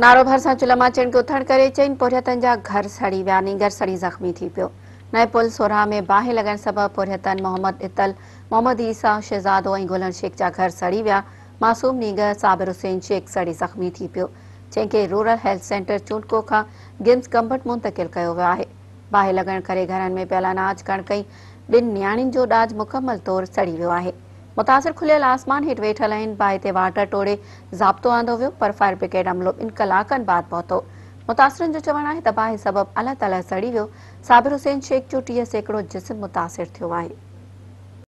नारो भर सां चुल्ह मां चिणिको उथणु करे चइनि पुरहतनि जा घर सड़ी विया नींगर सड़ी ज़ख़्मी थी पियो नए पुल सोरा में बाहे लगन सब पुरहतन मोहम्मद इतल मोहम्मद ईसा शहजाद ऐं गुलन शेख जा घर सड़ी विया मासूम नींगर साबिर हुसैन शेख सड़ी ज़ख़्मी थी पियो के रूरल हेल्थ सेंटर चूंडको का गिम्स कंबट मुंतकिल कयो वियो आहे बाहे लगन करे घरन में पियला कण कई बिन नियाणियुनि जो दाज मुकम्मल तौर सड़ी वियो आहे मुतासिर खुलियल आसमान हेठि वेठल आहिनि बाहि ते वाटर टोड़े ज़ाब्तो आंदो वियो पर फायरेड हमलो आहे साबिर हुसैन शेख जो टीह جسم जिस्म थियो आहे